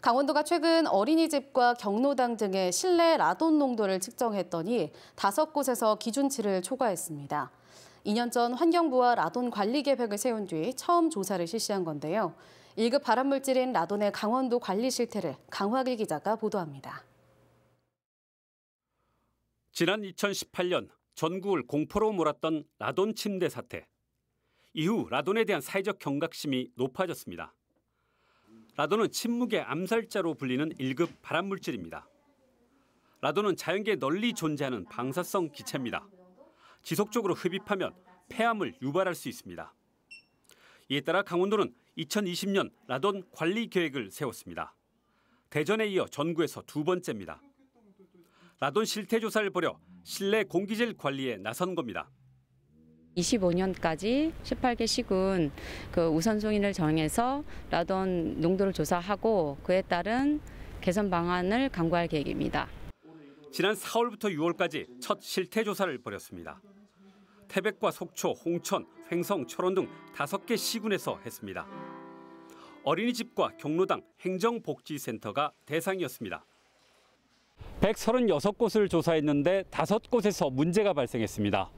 강원도가 최근 어린이집과 경로당 등의 실내 라돈 농도를 측정했더니 다섯 곳에서 기준치를 초과했습니다. 2년 전 환경부와 라돈 관리 계획을 세운 뒤 처음 조사를 실시한 건데요. 1급 발암물질인 라돈의 강원도 관리 실태를 강화길 기자가 보도합니다. 지난 2018년 전국을 공포로 몰았던 라돈 침대 사태. 이후 라돈에 대한 사회적 경각심이 높아졌습니다. 라돈은 침묵의 암살자로 불리는 1급 발암물질입니다. 라돈은 자연계 에 널리 존재하는 방사성 기체입니다. 지속적으로 흡입하면 폐암을 유발할 수 있습니다. 이에 따라 강원도는 2020년 라돈 관리 계획을 세웠습니다. 대전에 이어 전구에서 두 번째입니다. 라돈 실태 조사를 벌여 실내 공기질 관리에 나선 겁니다. 25년까지 18개 시군 그 우선 순위를 정해서 라돈 농도를 조사하고 그에 따른 개선 방안을 강구할 계획입니다. 지난 4월부터 6월까지 첫 실태 조사를 벌였습니다. 태백과 속초, 홍천, 횡성, 철원 등 5개 시군에서 했습니다. 어린이집과 경로당, 행정복지센터가 대상이었습니다. 136곳을 조사했는데 5곳에서 문제가 발생했습니다.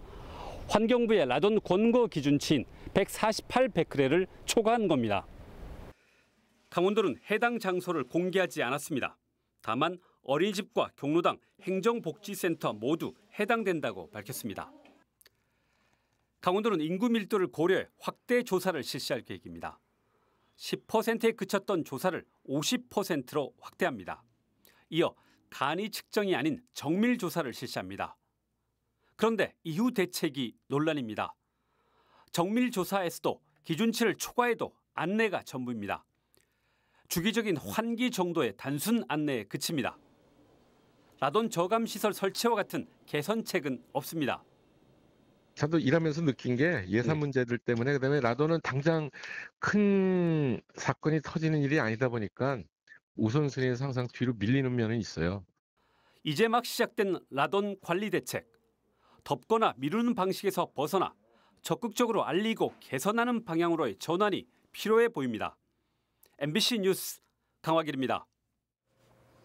환경부의 라돈 권고 기준치인 1 4 8베크레를 초과한 겁니다. 강원도는 해당 장소를 공개하지 않았습니다. 다만 어린이집과 경로당, 행정복지센터 모두 해당된다고 밝혔습니다. 강원도는 인구 밀도를 고려해 확대 조사를 실시할 계획입니다. 10%에 그쳤던 조사를 50%로 확대합니다. 이어 단위 측정이 아닌 정밀 조사를 실시합니다. 그런데 이후 대책이 논란입니다. 정밀조사에서도 기준치를 초과해도 안내가 전부입니다. 주기적인 환기 정도의 단순 안내에 그칩니다. 라돈 저감 시설 설치와 같은 개선책은 없습니다. 저도 일하면서 느낀 게 예산 네. 문제들 때문에 그다음에 라돈은 당장 큰 사건이 터지는 일이 아니다 보니까 우선순위는 항상 뒤로 밀리는 면은 있어요. 이제 막 시작된 라돈 관리 대책. 덮거나 미루는 방식에서 벗어나 적극적으로 알리고 개선하는 방향으로의 전환이 필요해 보입니다. MBC 뉴스 강화길입니다.